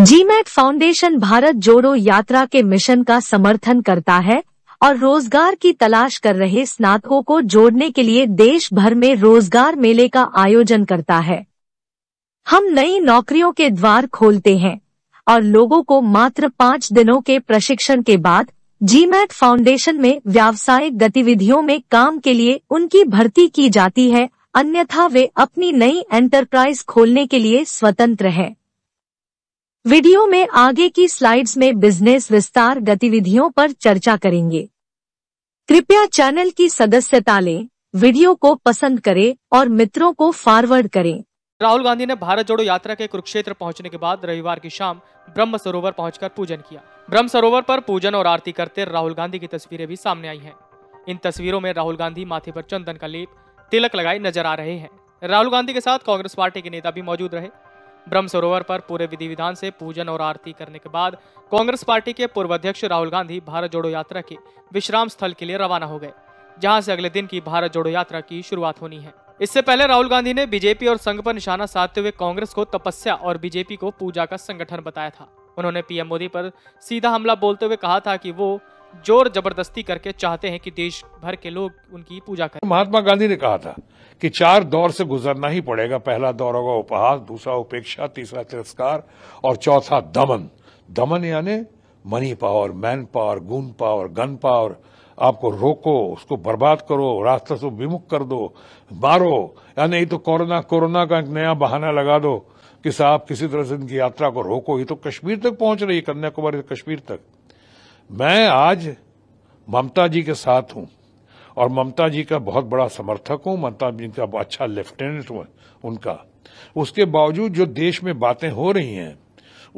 GMAT foundation Bharat जोड़ो यात्रा के मिशन का समर्थन करता है और रोजगार की तलाश कर रहे स्नातकों को जोड़ने के लिए देश भर में रोजगार मेले का आयोजन करता है हम नई नौकरियों के द्वार खोलते हैं और लोगों को मात्र पाँच दिनों के प्रशिक्षण के बाद जीमैट फाउंडेशन में व्यावसायिक गतिविधियों में काम के लिए उनकी भर्ती की जाती है अन्यथा वे अपनी नई एंटरप्राइज खोलने के लिए स्वतंत्र हैं वीडियो में आगे की स्लाइड्स में बिजनेस विस्तार गतिविधियों पर चर्चा करेंगे कृपया चैनल की सदस्यता लें वीडियो को पसंद करें और मित्रों को फॉरवर्ड करें राहुल गांधी ने भारत जोड़ो यात्रा के कुरुक्षेत्र पहुंचने के बाद रविवार की शाम ब्रह्म सरोवर पहुंचकर पूजन किया ब्रह्म सरोवर पर पूजन और आरती करते राहुल गांधी की तस्वीरें भी सामने आई हैं इन तस्वीरों में राहुल गांधी माथे पर चंदन का लेप तिलक लगाए नजर आ रहे हैं राहुल गांधी के साथ कांग्रेस पार्टी के नेता भी मौजूद रहे ब्रह्म सरोवर पर पूरे विधि विधान से पूजन और आरती करने के बाद कांग्रेस पार्टी के पूर्व अध्यक्ष राहुल गांधी भारत जोड़ो यात्रा के विश्राम स्थल के लिए रवाना हो गए जहां से अगले दिन की भारत जोड़ो यात्रा की शुरुआत होनी है इससे पहले राहुल गांधी ने बीजेपी और संघ पर निशाना साधते हुए कांग्रेस को तपस्या और बीजेपी को पूजा का संगठन बताया था उन्होंने पीएम मोदी पर सीधा हमला बोलते हुए कहा था कि वो जोर जबरदस्ती करके चाहते हैं कि देश भर के लोग उनकी पूजा करें महात्मा गांधी ने कहा था कि चार दौर से गुजरना ही पड़ेगा पहला दौर होगा उपहास दूसरा उपेक्षा तीसरा तिरस्कार और चौथा दमन दमन यानी money power man power goon power gun power आपको रोको उसको बर्बाद करो रास्ता से विमुख कर दो मारो या नहीं तो कोरोना कोरोना का एक नया बहाना लगा दो कि साहब किसी तरह से इनकी यात्रा को रोको ये तो कश्मीर तक पहुंच रही है कन्याकुमारी कश्मीर तक मैं आज ममता जी के साथ हूं और ममता जी का बहुत बड़ा समर्थक हूं ममता जी का अच्छा लेफ्टिनेंट हूं उनका उसके बावजूद जो देश में बातें हो रही हैं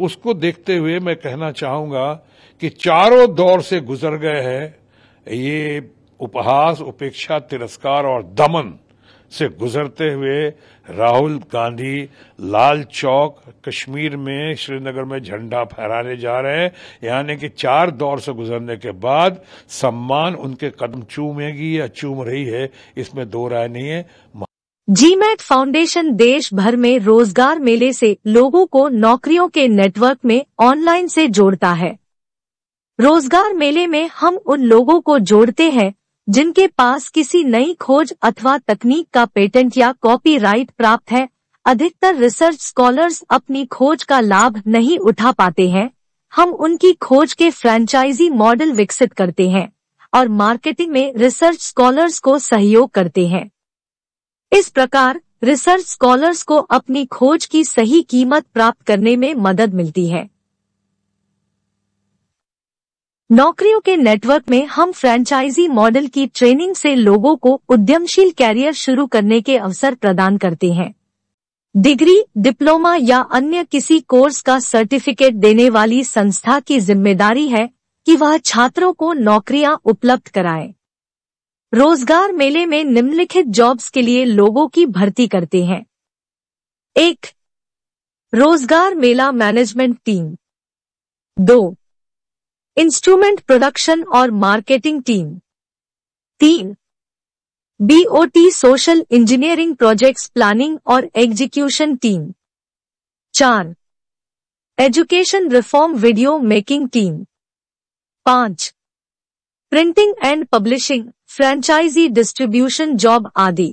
उसको देखते हुए मैं कहना चाहूंगा कि चारों दौर से गुजर गए हैं ये उपहास उपेक्षा तिरस्कार और दमन से गुजरते हुए राहुल गांधी लाल चौक कश्मीर में श्रीनगर में झंडा फहराने जा रहे हैं यानी कि चार दौर से गुजरने के बाद सम्मान उनके कदम चूमेगी या चूम रही है इसमें दो राय नहीं है जी मैट फाउंडेशन देश भर में रोजगार मेले से लोगों को नौकरियों के नेटवर्क में ऑनलाइन से जोड़ता है रोजगार मेले में हम उन लोगों को जोड़ते हैं जिनके पास किसी नई खोज अथवा तकनीक का पेटेंट या कॉपीराइट प्राप्त है अधिकतर रिसर्च स्कॉलर्स अपनी खोज का लाभ नहीं उठा पाते हैं हम उनकी खोज के फ्रेंचाइजी मॉडल विकसित करते हैं और मार्केटिंग में रिसर्च स्कॉलर्स को सहयोग करते हैं इस प्रकार रिसर्च स्कॉलर्स को अपनी खोज की सही कीमत प्राप्त करने में मदद मिलती है नौकरियों के नेटवर्क में हम फ्रेंचाइजी मॉडल की ट्रेनिंग से लोगों को उद्यमशील कैरियर शुरू करने के अवसर प्रदान करते हैं डिग्री डिप्लोमा या अन्य किसी कोर्स का सर्टिफिकेट देने वाली संस्था की जिम्मेदारी है कि वह छात्रों को नौकरियां उपलब्ध कराए रोजगार मेले में निम्नलिखित जॉब्स के लिए लोगों की भर्ती करते हैं एक रोजगार मेला मैनेजमेंट टीम दो इंस्ट्रूमेंट प्रोडक्शन और मार्केटिंग टीम तीन BOT social engineering projects planning और एग्जीक्यूशन टीम चार education reform video making team पांच printing and publishing franchisee distribution job आदि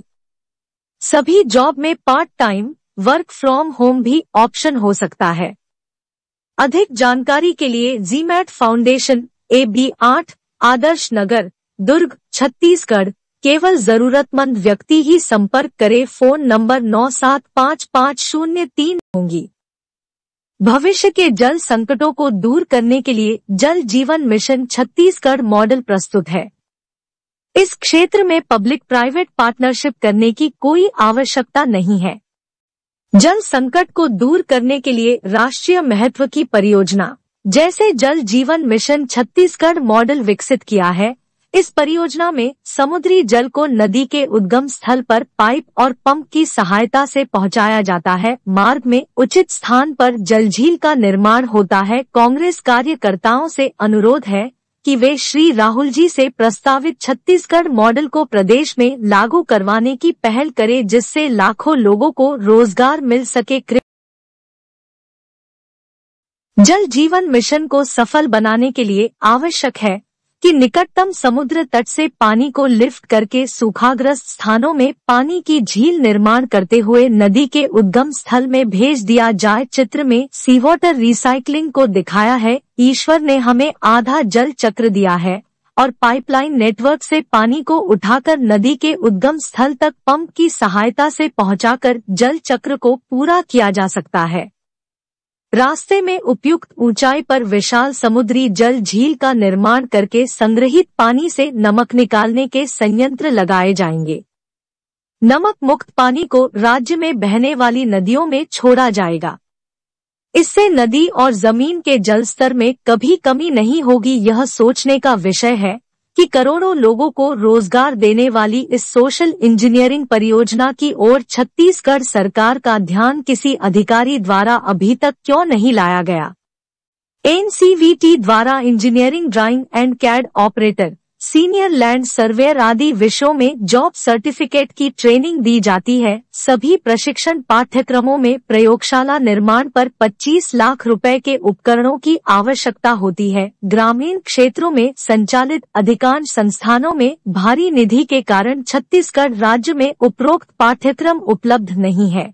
सभी जॉब में part time work from home भी ऑप्शन हो सकता है अधिक जानकारी के लिए जीमैट फाउंडेशन ए बी आठ आदर्श नगर दुर्ग छत्तीसगढ़ केवल जरूरतमंद व्यक्ति ही संपर्क करे फोन नंबर नौ सात पाँच पाँच शून्य तीन होंगी भविष्य के जल संकटों को दूर करने के लिए जल जीवन मिशन छत्तीसगढ़ मॉडल प्रस्तुत है इस क्षेत्र में पब्लिक प्राइवेट पार्टनरशिप करने की कोई आवश्यकता नहीं है जल संकट को दूर करने के लिए राष्ट्रीय महत्व की परियोजना जैसे जल जीवन मिशन छत्तीसगढ़ मॉडल विकसित किया है इस परियोजना में समुद्री जल को नदी के उद्गम स्थल पर पाइप और पंप की सहायता से पहुंचाया जाता है मार्ग में उचित स्थान पर जल झील का निर्माण होता है कांग्रेस कार्यकर्ताओं से अनुरोध है कि वे श्री राहुल जी से प्रस्तावित छत्तीसगढ़ मॉडल को प्रदेश में लागू करवाने की पहल करें जिससे लाखों लोगों को रोजगार मिल सके जल जीवन मिशन को सफल बनाने के लिए आवश्यक है कि निकटतम समुद्र तट से पानी को लिफ्ट करके सूखाग्रस्त स्थानों में पानी की झील निर्माण करते हुए नदी के उद्गम स्थल में भेज दिया जाए चित्र में सी वाटर रिसाइकलिंग को दिखाया है ईश्वर ने हमें आधा जल चक्र दिया है और पाइपलाइन नेटवर्क से पानी को उठाकर नदी के उद्गम स्थल तक पंप की सहायता से पहुंचाकर जल चक्र को पूरा किया जा सकता है रास्ते में उपयुक्त ऊंचाई पर विशाल समुद्री जल झील का निर्माण करके संग्रहित पानी से नमक निकालने के संयंत्र लगाए जाएंगे नमक मुक्त पानी को राज्य में बहने वाली नदियों में छोड़ा जाएगा इससे नदी और जमीन के जलस्तर में कभी कमी नहीं होगी यह सोचने का विषय है कि करोड़ों लोगों को रोजगार देने वाली इस सोशल इंजीनियरिंग परियोजना की ओर छत्तीसगढ़ सरकार का ध्यान किसी अधिकारी द्वारा अभी तक क्यों नहीं लाया गया एनसीवीटी द्वारा engineering drawing and CAD operator senior land surveyor आदि विषयों में जॉब सर्टिफिकेट की ट्रेनिंग दी जाती है सभी प्रशिक्षण पाठ्यक्रमों में प्रयोगशाला निर्माण पर 25 लाख रुपए के उपकरणों की आवश्यकता होती है ग्रामीण क्षेत्रों में संचालित अधिकांश संस्थानों में भारी निधि के कारण छत्तीसगढ़ राज्य में उपरोक्त पाठ्यक्रम उपलब्ध नहीं है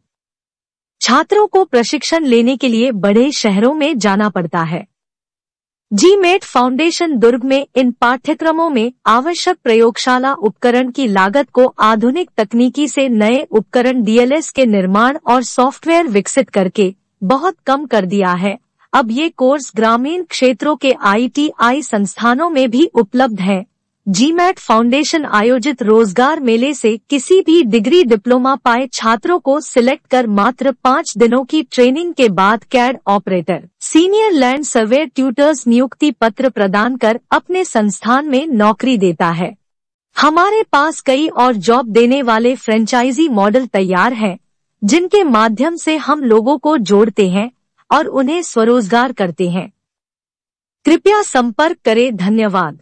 छात्रों को प्रशिक्षण लेने के लिए बड़े शहरों में जाना पड़ता है जी मेट फाउंडेशन दुर्ग में इन पाठ्यक्रमों में आवश्यक प्रयोगशाला उपकरण की लागत को आधुनिक तकनीकी से नए उपकरण डीएलएस के निर्माण और सॉफ्टवेयर विकसित करके बहुत कम कर दिया है अब ये कोर्स ग्रामीण क्षेत्रों के आईटीआई संस्थानों में भी उपलब्ध है जीमैट फाउंडेशन आयोजित रोजगार मेले से किसी भी डिग्री डिप्लोमा पाए छात्रों को सिलेक्ट कर मात्र पाँच दिनों की ट्रेनिंग के बाद CAD operator senior land survey tutors नियुक्ति पत्र प्रदान कर अपने संस्थान में नौकरी देता है हमारे पास कई और जॉब देने वाले फ्रेंचाइजी मॉडल तैयार हैं, जिनके माध्यम से हम लोगों को जोड़ते हैं और उन्हें स्वरोजगार करते हैं कृपया संपर्क करें धन्यवाद